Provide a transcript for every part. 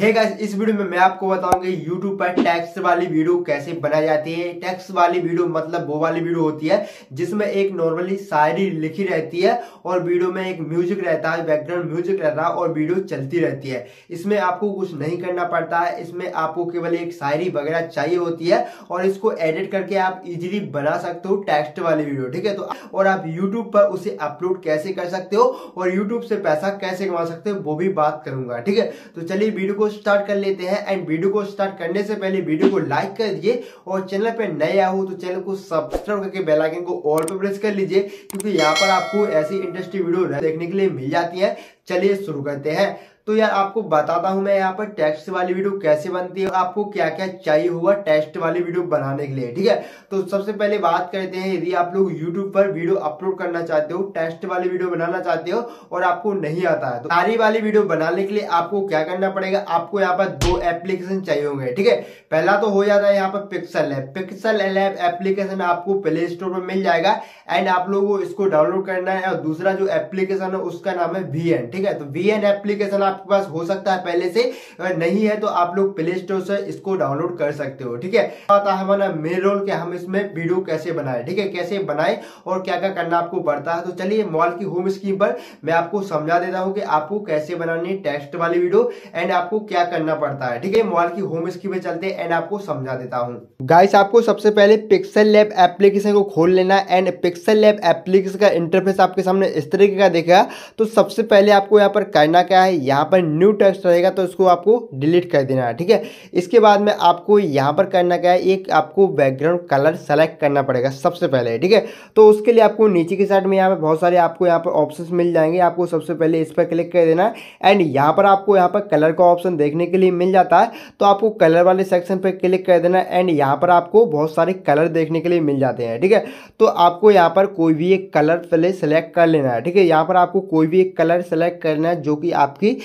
hey guys इस video में मैं आपको बताऊंगा यूट्यूब पर टैक्स वाली वीडियो कैसे बनाई जाती है टैक्स वाली वीडियो मतलब वो वाली वीडियो होती है जिसमें एक नॉर्मली शायरी लिखी रहती है और वीडियो में एक म्यूजिक रहता है बैकग्राउंड म्यूजिक रहता है और वीडियो चलती रहती है इसमें आपको कुछ नहीं करना पड़ता है इसमें आपको केवल एक शायरी वगैरह चाहिए होती है और इसको एडिट करके आप इजिली बना सकते हो टेक्स्ट वाली वीडियो ठीक है तो और आप यूट्यूब पर उसे अपलोड कैसे कर सकते हो और यूट्यूब से पैसा कैसे कमा सकते हो वो भी बात करूंगा ठीक है तो चलिए वीडियो को स्टार्ट कर लेते हैं एंड वीडियो को स्टार्ट करने से पहले वीडियो को लाइक कर दीजिए और चैनल पर नए आया हो तो चैनल को सब्सक्राइब करके बेलाइकन को ऑल पर प्रेस कर लीजिए क्योंकि यहाँ पर आपको ऐसी इंटरेस्टिंग वीडियो देखने के लिए मिल जाती है चलिए शुरू करते हैं तो यार आपको बताता हूं मैं यहाँ पर टेक्स्ट वाली वीडियो कैसे बनती है आपको क्या क्या चाहिए होगा टेक्स्ट वाली वीडियो बनाने के लिए ठीक है तो सबसे पहले बात करते हैं यदि आप लोग यूट्यूब पर वीडियो अपलोड करना चाहते हो टेस्ट वाली वीडियो बनाना चाहते हो और आपको नहीं आता है तो सारी वाली वीडियो बनाने के लिए आपको क्या करना पड़ेगा आपको यहाँ पर दो एप्लीकेशन चाहिए होंगे ठीक है पहला तो हो जाता है यहाँ पर Pixel Lab Pixel Lab application आपको प्ले स्टोर पर मिल जाएगा एंड आप लोगों को इसको डाउनलोड करना है और दूसरा जो एप्लीकेशन है उसका नाम है वी ठीक है तो वी एप्लीकेशन आप आपके पास हो सकता है पहले से नहीं है तो आप लोग प्ले स्टोर से इसको डाउनलोड कर सकते हो ठीक है आता है हमारा मेन रोल के हम इसमें वीडियो कैसे बनाए ठीक है कैसे बनाए और क्या क्या करना आपको पड़ता है तो चलिए मॉल की होम स्क्रीन पर मैं आपको समझा देता हूँ कि आपको कैसे बनानी है टेक्स्ट वाली वीडियो एंड आपको क्या करना पड़ता है ठीक है मॉल की होम स्क्रीन में चलते एंड आपको समझा देता हूँ गाइस आपको सबसे पहले पिक्सल लैब एप्लीकेशन को खोल लेना एंड पिक्सल लैब एप्लीकेशन का इंटरफेस आपके सामने इस तरीके का देखेगा तो सबसे पहले आपको यहाँ पर करना क्या है यहाँ यहाँ पर न्यू टेक्स्ट रहेगा तो इसको आपको डिलीट कर देना है ठीक है इसके बाद में आपको यहाँ पर करना क्या है एक आपको बैकग्राउंड कलर सेलेक्ट करना पड़ेगा सबसे पहले ठीक है तो उसके लिए आपको नीचे की साइड में यहाँ पर बहुत सारे आपको यहाँ पर ऑप्शन मिल जाएंगे आपको सबसे पहले इस पर क्लिक कर देना है एंड यहाँ पर आपको यहाँ पर कलर का ऑप्शन देखने के लिए मिल जाता है तो आपको कलर वाले सेक्शन पर क्लिक कर देना एंड यहाँ पर आपको बहुत सारे कलर देखने के लिए मिल जाते हैं ठीक है तो आपको यहाँ पर कोई भी एक कलर पहले सेलेक्ट कर लेना है ठीक है यहाँ पर आपको कोई भी एक कलर सेलेक्ट करना है जो कि आपकी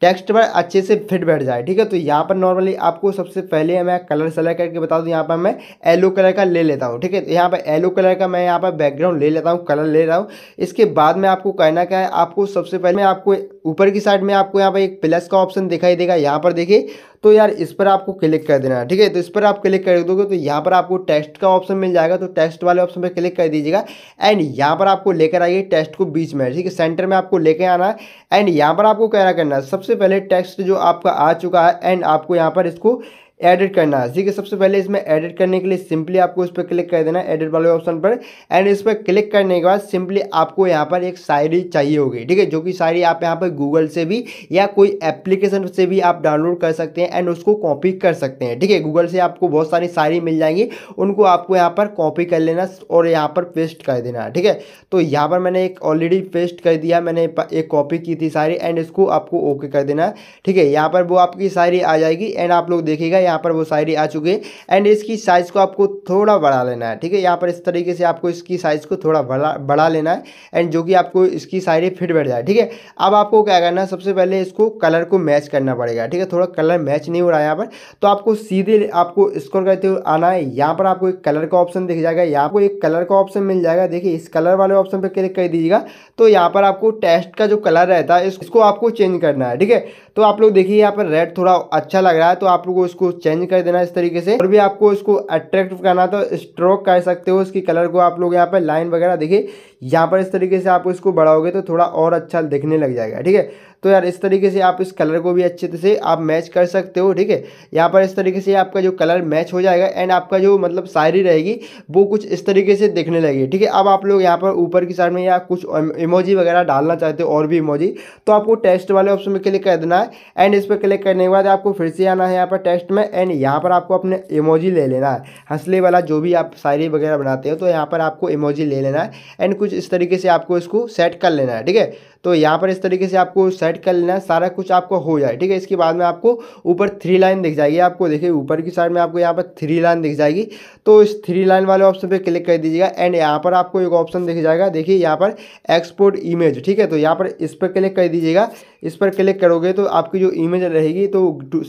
टेक्स्ट पर अच्छे से फिट बैठ जाए ठीक है तो यहाँ पर नॉर्मली आपको सबसे पहले मैं कलर सेलेक्ट करके बता दूँ यहाँ पर मैं येलो कलर का ले लेता हूँ ठीक है तो यहाँ पर येलो कलर का मैं यहाँ पर बैकग्राउंड ले लेता हूँ कलर ले रहा हूँ इसके बाद में आपको करना क्या है आपको सबसे पहले मैं आपको ऊपर की साइड में आपको यहाँ पर एक प्लस का ऑप्शन दिखाई देगा यहाँ पर देखिए तो यार इस पर आपको क्लिक कर देना है ठीक है तो इस पर आप क्लिक कर दोगे तो यहाँ पर आपको टेस्ट का ऑप्शन मिल जाएगा तो टेस्ट वाले ऑप्शन पर क्लिक कर दीजिएगा एंड यहाँ पर आपको लेकर आइए टेस्ट को बीच में ठीक है सेंटर में आपको लेकर आना है एंड यहाँ पर आपको क्या करना है सबसे पहले टेक्स्ट जो आपका आ चुका है एंड आपको यहाँ पर इसको एडिट करना है ठीक है सबसे पहले इसमें एडिट करने के लिए सिंपली आपको इस पर क्लिक कर देना एडिट वाले ऑप्शन पर एंड इस पर क्लिक करने के बाद सिंपली आपको यहाँ पर एक शायरी चाहिए होगी ठीक है जो कि शायरी आप यहाँ पर गूगल से भी या कोई एप्लीकेशन से भी आप डाउनलोड कर सकते हैं एंड उसको कॉपी कर सकते हैं ठीक है गूगल से आपको बहुत सारी शायरी मिल जाएंगी उनको आपको यहाँ पर कॉपी कर लेना और यहाँ पर पेस्ट कर देना ठीक है तो यहाँ पर मैंने एक ऑलरेडी पेस्ट कर दिया मैंने एक कॉपी की थी सारी एंड इसको आपको ओके कर देना ठीक है यहाँ पर वो आपकी शायरी आ जाएगी एंड आप लोग देखेगा यहाँ पर वो शायरी आ चुकी है एंड इसकी साइज़ को आपको थोड़ा बढ़ा लेना है ठीक है यहाँ पर इस तरीके से आपको इसकी साइज़ को थोड़ा बढ़ा बढ़ा लेना है एंड जो कि आपको इसकी शायरी फिट बैठ जाए ठीक है अब आपको क्या करना है सबसे पहले इसको कलर को मैच करना पड़ेगा ठीक है थोड़ा कलर मैच नहीं हो रहा है यहाँ पर तो आपको सीधे आपको स्कोर करते हुए आना है यहाँ पर आपको एक कलर का ऑप्शन दिख जाएगा यहाँ आपको एक कलर का ऑप्शन मिल जाएगा देखिए इस कलर वाले ऑप्शन पर क्लिक कर दीजिएगा तो यहाँ पर आपको टेस्ट का जो कलर रहता है इसको आपको चेंज करना है ठीक है तो आप लोग देखिए यहाँ पर रेड थोड़ा अच्छा लग रहा है तो आप लोग इसको चेंज कर देना इस तरीके से और भी आपको इसको अट्रैक्टिव करना तो स्ट्रोक कर सकते हो इसकी कलर को आप लोग यहाँ पर लाइन वगैरह देखिए यहाँ पर इस तरीके से आप इसको बढ़ाओगे तो थोड़ा और अच्छा दिखने लग जाएगा ठीक है तो यार इस तरीके से आप इस कलर को भी अच्छे से आप मैच कर सकते हो ठीक है यहाँ पर इस तरीके से आपका जो कलर मैच हो जाएगा एंड आपका जो मतलब शायरी रहेगी वो कुछ इस तरीके से दिखने लगेगी ठीक है अब आप लोग यहाँ पर ऊपर की साइड में या कुछ इमोजी वगैरह डालना चाहते हो और भी इमोजी तो आपको टेस्ट वाले ऑप्शन में क्लिक कर देना है एंड इस पर क्लिक करने के बाद आपको फिर से आना है यहाँ पर टेस्ट में एंड यहाँ पर आपको अपने इमोजी ले लेना है हंसले वाला जो भी आप शायरी वगैरह बनाते हो तो यहाँ पर आपको इमोजी ले लेना है एंड कुछ इस तरीके से आपको इसको सेट कर लेना है ठीक है तो यहाँ पर इस तरीके से आपको सेट कर लेना है सारा कुछ आपको हो जाए ठीक है इसके बाद में आपको ऊपर थ्री लाइन दिख जाएगी आपको देखिए ऊपर की साइड में आपको यहाँ पर थ्री लाइन दिख जाएगी तो इस थ्री लाइन वाले ऑप्शन पर क्लिक कर दीजिएगा एंड यहाँ पर आपको एक ऑप्शन दिख जाएगा देखिए यहाँ पर एक्सपोर्ट इमेज ठीक है तो यहाँ पर इस पर क्लिक कर दीजिएगा इस पर क्लिक करोगे तो आपकी जो इमेज रहेगी तो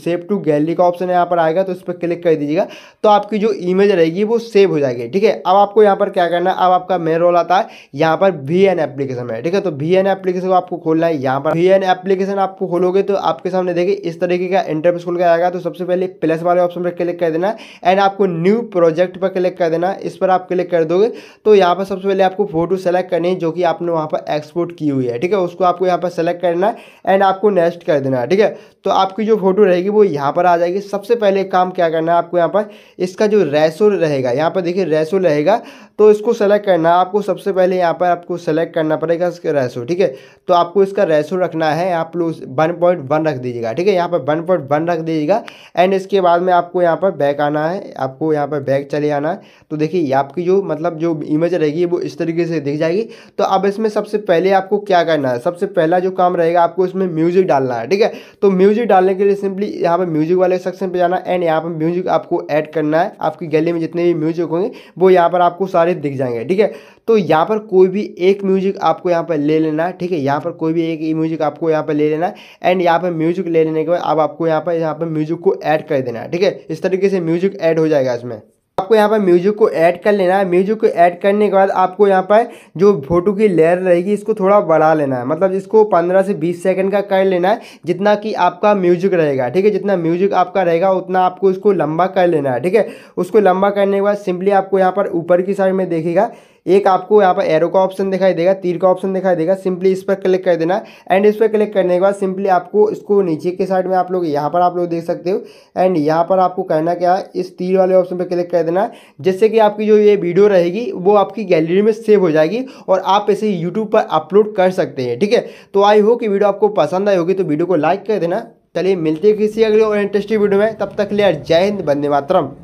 सेव टू गैलरी का ऑप्शन यहाँ पर आएगा तो इस पर क्लिक कर दीजिएगा तो आपकी जो इमेज रहेगी वो सेव हो जाएगी ठीक है अब आपको यहाँ पर क्या करना है अब आपका मेन रोल आता है यहाँ पर वी एन एप्लीकेशन है ठीक है तो वी एन एप्लीकेशन को आपको खोलना है यहाँ पर वी एन एप्लीकेशन आपको खोलोगे तो आपके सामने देखिए इस तरीके का इंटरफेस खुल के आएगा तो सबसे पहले प्लस वाले ऑप्शन पर क्लिक कर देना एंड आपको न्यू प्रोजेक्ट पर क्लिक कर देना इस पर आप क्लिक कर दोगे तो यहाँ पर सबसे पहले आपको फोटो सेलेक्ट करनी है जो कि आपने वहाँ पर एक्सपोर्ट की हुई है ठीक है उसको आपको यहाँ पर सेलेक्ट करना है एंड आपको नेक्स्ट कर देना है ठीक है तो आपकी जो फोटो रहेगी वो यहाँ पर आ जाएगी सबसे पहले काम क्या करना है आपको यहाँ पर इसका जो रेसो रहेगा यहाँ पर देखिए रेसो रहेगा तो इसको सेलेक्ट करना है आपको सबसे पहले यहाँ पर आपको सेलेक्ट करना पड़ेगा इसके रेसो ठीक है तो आपको इसका रेसो रखना है आप लोग वन पॉइंट वन रख दीजिएगा ठीक है यहाँ पर वन पॉइंट वन रख दीजिएगा एंड इसके बाद में आपको यहाँ पर बैक आना है आपको यहाँ पर बैक चले आना है तो देखिए आपकी जो मतलब जो इमेज रहेगी वो इस तरीके से दिख जाएगी तो अब इसमें सबसे पहले आपको क्या करना है सबसे पहला जो काम रहेगा आपको इसमें म्यूजिक डालना है ठीक है तो म्यूजिक डालने के लिए सिंपली यहाँ पर म्यूजिक वाले सेक्शन पर जाना एंड यहाँ पर म्यूजिक आपको ऐड करना है आपकी गैली में जितने भी म्यूजिक होंगे वो यहाँ पर आपको सारे दिख जाएंगे ठीक है तो यहाँ पर कोई भी एक म्यूजिक आपको यहाँ पर ले लेना है ठीक है यहाँ पर कोई भी एक म्यूजिक आपको यहाँ पर ले लेना है एंड यहाँ पर म्यूजिक ले लेने के बाद अब आपको यहाँ पर यहाँ पर म्यूजिक को ऐड कर देना है ठीक है इस तरीके से म्यूजिक ऐड हो जाएगा इसमें आपको यहाँ पर म्यूजिक को ऐड कर लेना है म्यूजिक को ऐड करने के बाद आपको यहाँ पर जो फोटो की लेयर रहेगी इसको थोड़ा बढ़ा लेना है मतलब इसको 15 से 20 सेकंड का कर लेना है जितना कि आपका म्यूजिक रहेगा ठीक है जितना म्यूजिक आपका रहेगा उतना आपको इसको लंबा कर लेना है ठीक है उसको लंबा करने के बाद सिंपली आपको यहाँ पर ऊपर की साइड में देखेगा एक आपको यहाँ पर एरो का ऑप्शन दिखाई देगा तीर का ऑप्शन दिखाई देगा सिंपली इस पर क्लिक कर देना एंड इस पर क्लिक करने के बाद सिंपली आपको इसको नीचे के साइड में आप लोग यहाँ पर आप लोग देख सकते हो एंड यहाँ पर आपको करना क्या है इस तीर वाले ऑप्शन पर क्लिक कर देना जिससे कि आपकी जो ये वीडियो रहेगी वो आपकी गैलरी में सेव हो जाएगी और आप इसे यूट्यूब पर अपलोड कर सकते हैं ठीक है तो आई होप कि वीडियो आपको पसंद आई होगी तो वीडियो को लाइक कर देना चलिए मिलते हैं किसी अगले और इंटरेस्टिंग वीडियो में तब तक लिया जय हिंद बंदे मातरम